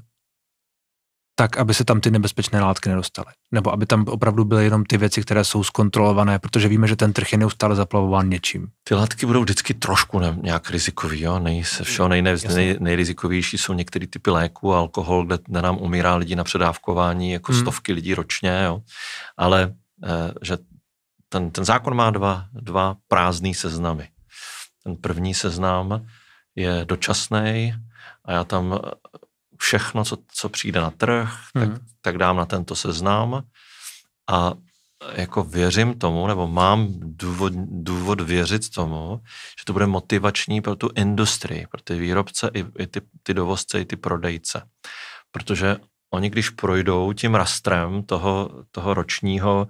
tak, aby se tam ty nebezpečné látky nedostaly. Nebo aby tam opravdu byly jenom ty věci, které jsou zkontrolované, protože víme, že ten trh je neustále zaplavován něčím. Ty látky budou vždycky trošku ne, nějak rizikový, jo? Nej, se všeho nej, nej, nej, nejrizikovější jsou některé typy léku, alkohol, kde, nám umírá lidi na předávkování, jako hmm. stovky lidí ročně, jo? ale e, že ten, ten zákon má dva, dva prázdný seznamy. Ten první seznam je dočasný a já tam všechno, co, co přijde na trh, hmm. tak, tak dám na tento seznam a jako věřím tomu, nebo mám důvod, důvod věřit tomu, že to bude motivační pro tu industrii, pro ty výrobce, i, i ty, ty dovozce, i ty prodejce. Protože oni, když projdou tím rastrem toho, toho ročního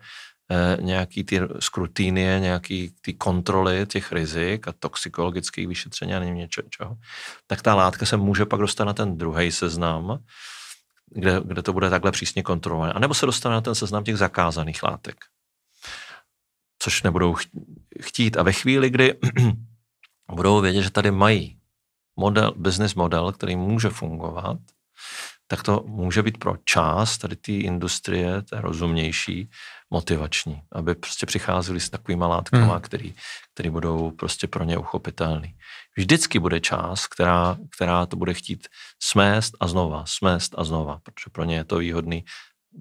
Eh, nějaký ty skrutínie, nějaký ty kontroly těch rizik a toxikologických vyšetření a nevím něčeho, čeho, tak ta látka se může pak dostat na ten druhý seznam, kde, kde to bude takhle přísně kontrolované. A nebo se dostane na ten seznam těch zakázaných látek, což nebudou chtít. A ve chvíli, kdy budou vědět, že tady mají model, business model, který může fungovat, tak to může být pro část tady té industrie, té rozumnější, motivační, aby prostě přicházeli s takovými látkami, hmm. který, který budou prostě pro ně uchopitelný. Vždycky bude část, která, která to bude chtít smést a znova, smést a znova, protože pro ně je to výhodný,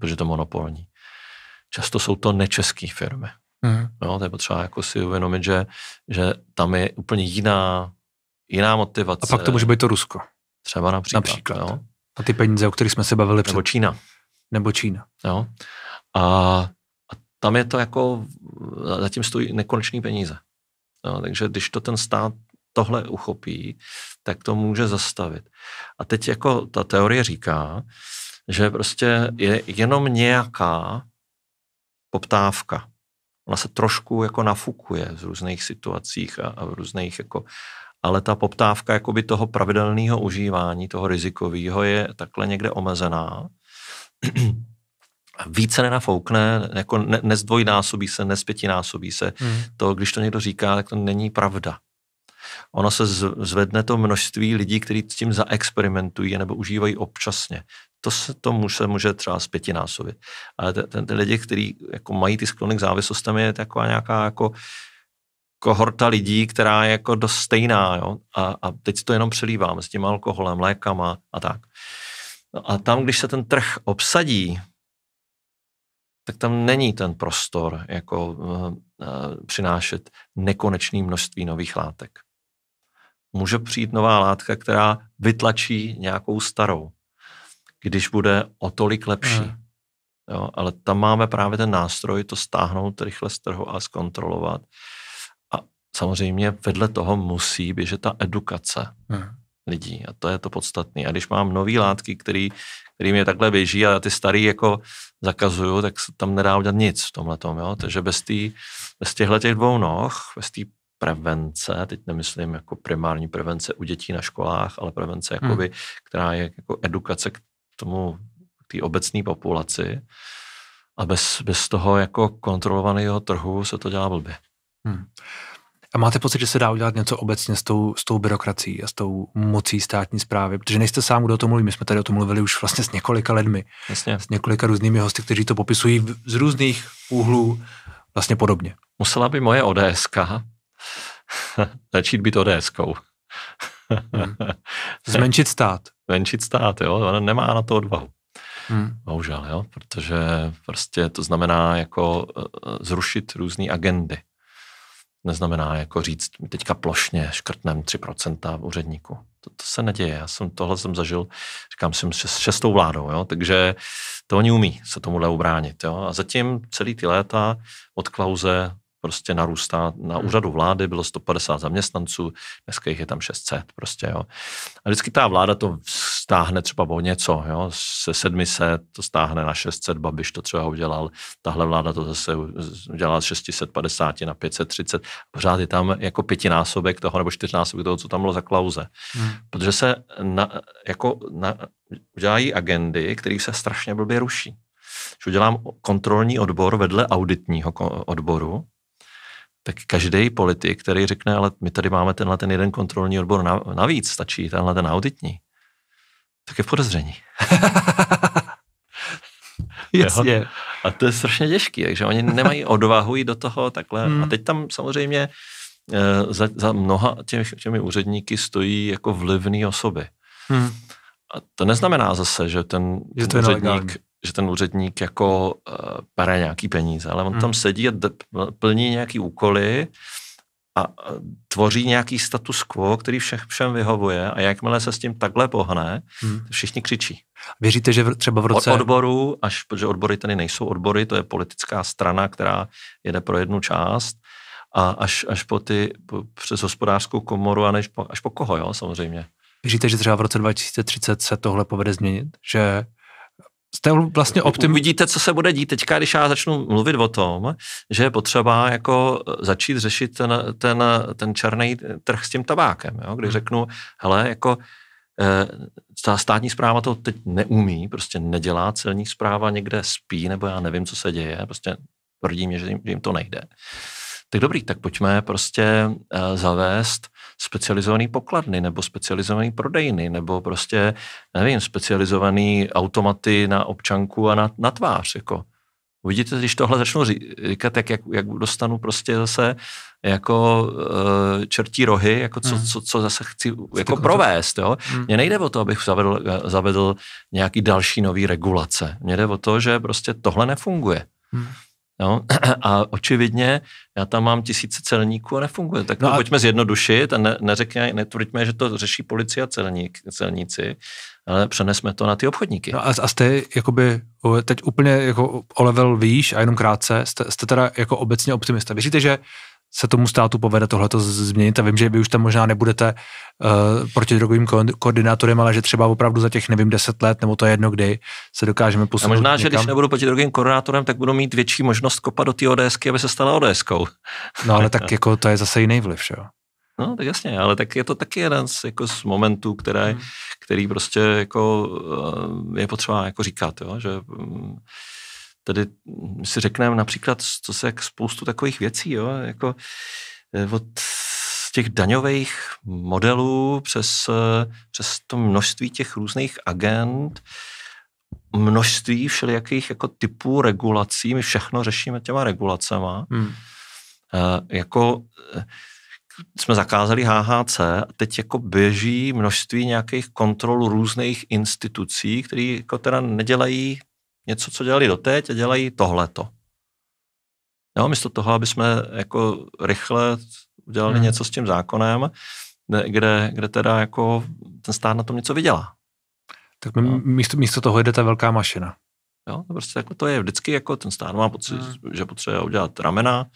protože to monopolní. Často jsou to nečeské firmy. Hmm. No, to je potřeba jako si uvědomit, že, že tam je úplně jiná, jiná motivace. A pak to může být to Rusko. Třeba například. například. Jo? A ty peníze, o kterých jsme se bavili před... Nebo Čína. Nebo Čína. Jo. A, a tam je to jako, zatím stojí nekonečný peníze. Jo, takže když to ten stát tohle uchopí, tak to může zastavit. A teď jako ta teorie říká, že prostě je jenom nějaká poptávka. Ona se trošku jako nafukuje v různých situacích a, a v různých jako ale ta poptávka jakoby toho pravidelného užívání, toho rizikového je takhle někde omezená. Více nenafoukne, jako ne, nezdvojnásobí se, nespětinásobí se. Hmm. To, když to někdo říká, tak to není pravda. Ono se zvedne to množství lidí, kteří s tím zaexperimentují nebo užívají občasně. To se to může, může třeba zpětinásobit. Ale ten ty lidi, kteří jako mají ty sklony k závislostem, je taková nějaká jako kohorta jako lidí, která je jako dost stejná, jo? A, a teď to jenom přelívám s tím alkoholem, lékama a tak. No a tam, když se ten trh obsadí, tak tam není ten prostor jako uh, přinášet nekonečné množství nových látek. Může přijít nová látka, která vytlačí nějakou starou, když bude o tolik lepší. Hmm. Jo, ale tam máme právě ten nástroj to stáhnout rychle z trhu a zkontrolovat. Uh, samozřejmě vedle toho musí běžet ta edukace hmm. lidí a to je to podstatné. A když mám nové látky, který, který mě takhle běží a ty starý jako zakazuju, tak se tam nedá udělat nic v tomhle tom, jo. Takže bez, tý, bez těchhle těch dvou noh, bez té prevence, teď nemyslím jako primární prevence u dětí na školách, ale prevence, hmm. jakoby, která je jako edukace k tomu, k té obecné populaci. A bez, bez toho jako kontrolovaného trhu se to dělá blbě. Hmm. A máte pocit, že se dá udělat něco obecně s tou, s tou byrokracií a s tou mocí státní zprávy? Protože nejste sám, kdo o tom mluví. My jsme tady o tom mluvili už vlastně s několika lidmi. Jasně. S několika různými hosty, kteří to popisují z různých úhlů vlastně podobně. Musela by moje ods začít být ODSkou. hmm. Zmenšit stát. Zmenšit stát, jo. Ona nemá na to odvahu. Hmm. Bohužel, jo. Protože prostě to znamená jako eh, eh, zrušit různé agendy neznamená jako říct, teďka plošně škrtnem 3% úředníků. To, to, se neděje. Já jsem tohle jsem zažil, říkám si, s šestou vládou, jo? takže to oni umí se tomuhle ubránit. Jo? A zatím celý ty léta od Klauze prostě narůstá. Na hmm. úřadu vlády bylo 150 zaměstnanců, dneska jich je tam 600 prostě, jo. A vždycky ta vláda to stáhne třeba o něco, jo, se 700 to stáhne na 600, Babiš to třeba udělal, tahle vláda to zase udělala z 650 na 530, pořád je tam jako pětinásobek toho nebo čtyřnásobek toho, co tam bylo za klauze. Hmm. Protože se na, jako na, udělají agendy, kterých se strašně blbě ruší. Že udělám kontrolní odbor vedle auditního odboru, tak každý politik, který řekne, ale my tady máme tenhle ten jeden kontrolní odbor navíc, stačí tenhle ten auditní, tak je v podezření. Jasně. A to je strašně těžký, takže oni nemají odvahu jít do toho takhle. Hmm. A teď tam samozřejmě eh, za, za mnoha těmi, těmi úředníky stojí jako vlivné osoby. Hmm. A to neznamená zase, že ten, že ten úředník že ten úředník jako uh, bere nějaký peníze, ale on hmm. tam sedí a d- plní nějaký úkoly a eh, tvoří nějaký status quo, který všech všem vyhovuje a jakmile se s tím takhle pohne, hmm. všichni křičí. Věříte, že třeba v roce... Od odboru, až, protože odbory tady nejsou odbory, to je politická strana, která jede pro jednu část, a až, až po ty, po, přes hospodářskou komoru a než po, až po koho, jo, samozřejmě. Věříte, že třeba v roce 2030 se tohle povede změnit? Že jste vlastně optim... Jako uvidíte, co se bude dít teďka, když já začnu mluvit o tom, že je potřeba jako začít řešit ten, ten, ten černý trh s tím tabákem. Jo? Když hmm. řeknu, hele, jako eh, ta státní zpráva to teď neumí, prostě nedělá, celní zpráva někde spí, nebo já nevím, co se děje, prostě tvrdí mě, že jim, že jim to nejde. Tak dobrý, tak pojďme prostě eh, zavést specializovaný pokladny nebo specializovaný prodejny nebo prostě, nevím, specializovaný automaty na občanku a na, na tvář, jako. Uvidíte, když tohle začnu říkat, jak, jak, jak dostanu prostě zase jako uh, čertí rohy, jako co, hmm. co, co zase chci jako provést. Jo? Hmm. Mně nejde o to, abych zavedl, eh, zavedl nějaký další nový regulace. Mně jde o to, že prostě tohle nefunguje. Hmm. Jo? No, a očividně já tam mám tisíce celníků a nefunguje. Tak no a... pojďme zjednodušit a ne, neřekně, netvrďme, že to řeší policie a celník, celníci, ale přenesme to na ty obchodníky. No a, a jste jakoby teď úplně jako o level výš a jenom krátce, jste, jste teda jako obecně optimista. Věříte, že se tomu státu povede tohleto změnit a vím, že vy už tam možná nebudete uh, eh, drogovým ko- koordinátorem, ale že třeba opravdu za těch, nevím, deset let nebo to je jedno kdy, se dokážeme posunout. A možná, někam. že když nebudu proti drogovým koordinátorem, tak budu mít větší možnost kopat do té ODSky, aby se stala ODSkou. No ale tak jako to je zase jiný vliv, že jo? No, tak jasně, ale tak je to taky jeden z, jako z momentů, které, hmm. který prostě jako eh, je potřeba jako říkat, jo? že mm, tady si řekneme například, co se jak spoustu takových věcí, jo, jako eh, od těch daňových modelů přes, eh, přes to množství těch různých agent, množství všelijakých jako typů regulací, my všechno řešíme těma regulacema. Hmm. E, jako jsme zakázali HHC a teď jako běží množství nějakých kontrol různých institucí, které jako teda nedělají něco, co dělali doteď a dělají tohleto. Jo, místo toho, aby jsme jako rychle udělali hmm. něco s tím zákonem, kde, kde teda jako ten stát na tom něco vydělá. Tak no. místo, místo toho jde ta velká mašina. Jo, prostě jako to je vždycky jako ten stát má pocit, hmm. že potřebuje udělat ramena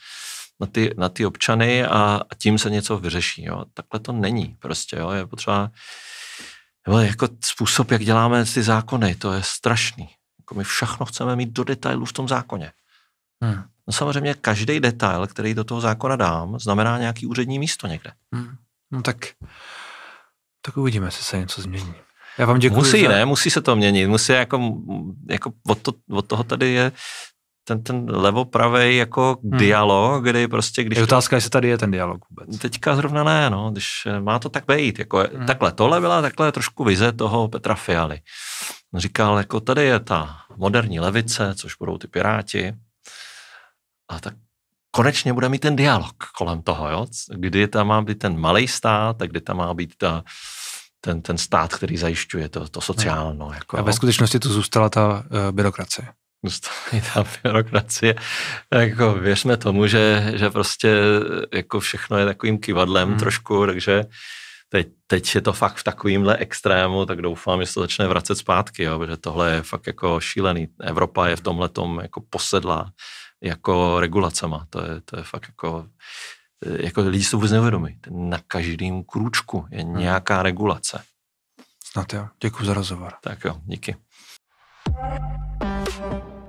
na ty, na ty občany a, a tím se něco vyřeší. Jo. Takhle to není prostě, jo. je potřeba, jo, jako způsob, jak děláme ty zákony, to je strašný. Jako my všechno chceme mít do detailu v tom zákoně. Hmm. No samozřejmě každý detail, který do toho zákona dám, znamená nějaký úřední místo někde. Hmm. No tak, tak uvidíme, jestli se něco změní. Já vám děkuji. Musí, za... ne, musí se to měnit. Musí jako, jako od, to, od toho tady je ten, ten levopravej jako hmm. dialog, kdy prostě... Když je otázka, to, jestli tady je ten dialog vůbec. Teďka zrovna ne, no, když eh, má to tak být, jako hmm. takhle, tohle byla takhle trošku vize toho Petra Fialy. Říkal, jako tady je ta moderní levice, což budou ty piráti, a tak konečně bude mít ten dialog kolem toho, jo? kdy tam má být ten malý stát a kdy tam má být ta, ten, ten stát, který zajišťuje to, to hmm. sociálno. Jako, a ve skutečnosti tu zůstala ta uh, byrokracie dostali ta byrokracie. Jako věřme tomu, že, že prostě jako všechno je takovým kivadlem hmm. trošku, takže teď, teď je to fakt v takovýmhle extrému, tak doufám, že se to začne vracet zpátky, jo, protože tohle je fakt jako šílený. Evropa je v tomhle tom jako posedlá jako regulacema. To je, to je fakt jako jako lidi jsou vůbec nevědomí Na každém krůčku je hmm. nějaká regulace. Snad jo. Děkuji za rozhovor. Tak jo, díky. Thank you.